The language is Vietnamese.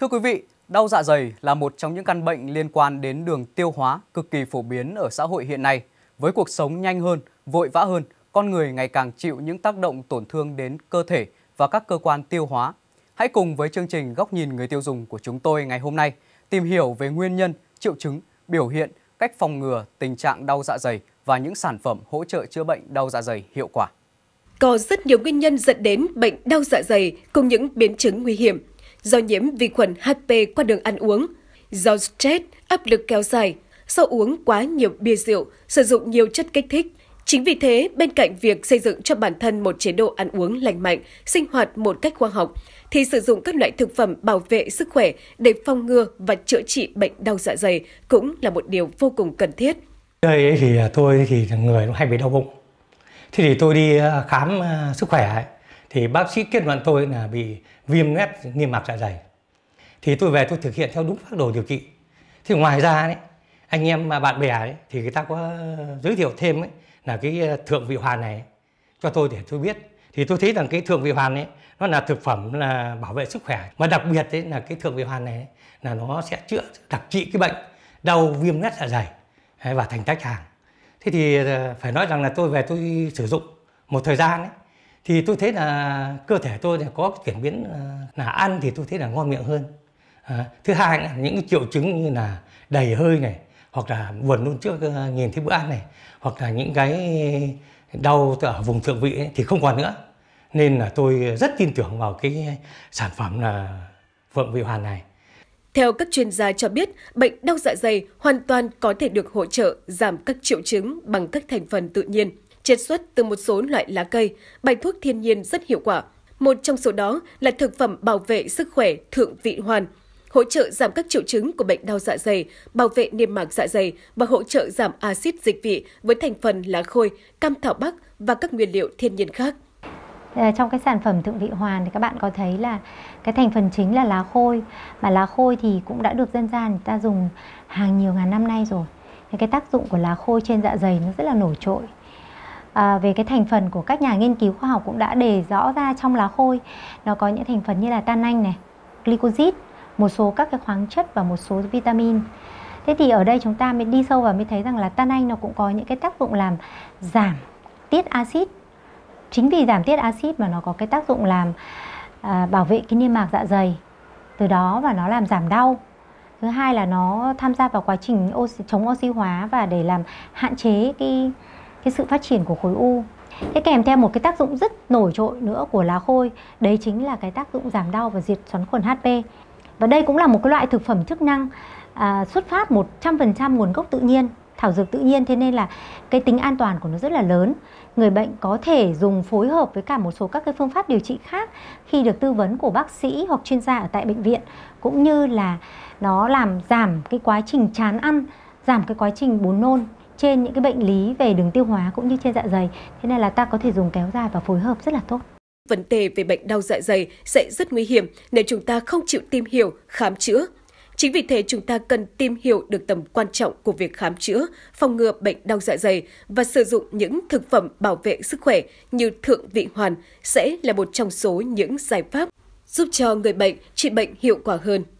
Thưa quý vị, đau dạ dày là một trong những căn bệnh liên quan đến đường tiêu hóa cực kỳ phổ biến ở xã hội hiện nay. Với cuộc sống nhanh hơn, vội vã hơn, con người ngày càng chịu những tác động tổn thương đến cơ thể và các cơ quan tiêu hóa. Hãy cùng với chương trình Góc nhìn người tiêu dùng của chúng tôi ngày hôm nay tìm hiểu về nguyên nhân, triệu chứng, biểu hiện, cách phòng ngừa tình trạng đau dạ dày và những sản phẩm hỗ trợ chữa bệnh đau dạ dày hiệu quả. Có rất nhiều nguyên nhân dẫn đến bệnh đau dạ dày cùng những biến chứng nguy hiểm do nhiễm vi khuẩn HP qua đường ăn uống, do stress, áp lực kéo dài, do uống quá nhiều bia rượu, sử dụng nhiều chất kích thích. Chính vì thế, bên cạnh việc xây dựng cho bản thân một chế độ ăn uống lành mạnh, sinh hoạt một cách khoa học, thì sử dụng các loại thực phẩm bảo vệ sức khỏe để phòng ngừa và chữa trị bệnh đau dạ dày cũng là một điều vô cùng cần thiết. Đây thì à, tôi thì người nó hay bị đau bụng. Thế thì tôi đi à, khám à, sức khỏe ấy thì bác sĩ kết luận tôi là bị viêm nét niêm mạc dạ dày thì tôi về tôi thực hiện theo đúng phác đồ điều trị thì ngoài ra đấy anh em mà bạn bè ấy, thì người ta có giới thiệu thêm ấy, là cái ờ, thượng vị hoàn này cho tôi để tôi biết thì tôi thấy rằng cái thượng vị hoàn ấy nó là thực phẩm là bảo vệ sức khỏe mà đặc biệt ấy, là cái thượng vị hoàn này là nó sẽ chữa đặc trị cái bệnh đau viêm nét dạ dày và thành tách hàng thế thì ờ, phải nói rằng là tôi về tôi sử dụng một thời gian ấy, thì tôi thấy là cơ thể tôi có chuyển biến ờ, là ăn thì tôi thấy là ngon miệng hơn à, thứ hai là những cái triệu chứng như là đầy hơi này hoặc là buồn nôn trước ờ, nhìn thấy bữa ăn này hoặc là những cái đau ở vùng thượng vị ấy, thì không còn nữa nên là tôi rất tin tưởng vào cái sản phẩm là phượng vị hoàn này theo các chuyên gia cho biết, bệnh đau dạ dày hoàn toàn có thể được hỗ trợ giảm các triệu chứng bằng các thành phần tự nhiên chiết xuất từ một số loại lá cây, bài thuốc thiên nhiên rất hiệu quả. Một trong số đó là thực phẩm bảo vệ sức khỏe thượng vị hoàn, hỗ trợ giảm các triệu chứng của bệnh đau dạ dày, bảo vệ niêm mạc dạ dày và hỗ trợ giảm axit dịch vị với thành phần lá khôi, cam thảo bắc và các nguyên liệu thiên nhiên khác. Ờ, trong cái sản phẩm thượng vị hoàn thì các bạn có thấy là cái thành phần chính là lá khôi mà lá khôi thì cũng đã được dân gian người ta dùng hàng nhiều ngàn năm nay rồi. Cái tác dụng của lá khôi trên dạ dày nó rất là nổi trội à, về cái thành phần của các nhà nghiên cứu khoa học cũng đã đề rõ ra trong lá khôi nó có những thành phần như là tan anh này glycosid một số các cái khoáng chất và một số vitamin thế thì ở đây chúng ta mới đi sâu và mới thấy rằng là tan anh nó cũng có những cái tác dụng làm giảm tiết axit chính vì giảm tiết axit mà nó có cái tác dụng làm à, bảo vệ cái niêm mạc dạ dày từ đó và nó làm giảm đau thứ hai là nó tham gia vào quá trình oxy, chống oxy hóa và để làm hạn chế cái cái sự phát triển của khối u thế kèm theo một cái tác dụng rất nổi trội nữa của lá khôi đấy chính là cái tác dụng giảm đau và diệt xoắn khuẩn hp và đây cũng là một cái loại thực phẩm chức năng à, xuất phát 100% nguồn gốc tự nhiên thảo dược tự nhiên thế nên là cái tính an toàn của nó rất là lớn người bệnh có thể dùng phối hợp với cả một số các cái phương pháp điều trị khác khi được tư vấn của bác sĩ hoặc chuyên gia ở tại bệnh viện cũng như là nó làm giảm cái quá trình chán ăn giảm cái quá trình buồn nôn trên những cái bệnh lý về đường tiêu hóa cũng như trên dạ dày. Thế nên là ta có thể dùng kéo dài và phối hợp rất là tốt. Vấn đề về bệnh đau dạ dày sẽ rất nguy hiểm nếu chúng ta không chịu tìm hiểu, khám chữa. Chính vì thế chúng ta cần tìm hiểu được tầm quan trọng của việc khám chữa, phòng ngừa bệnh đau dạ dày và sử dụng những thực phẩm bảo vệ sức khỏe như thượng vị hoàn sẽ là một trong số những giải pháp giúp cho người bệnh trị bệnh hiệu quả hơn.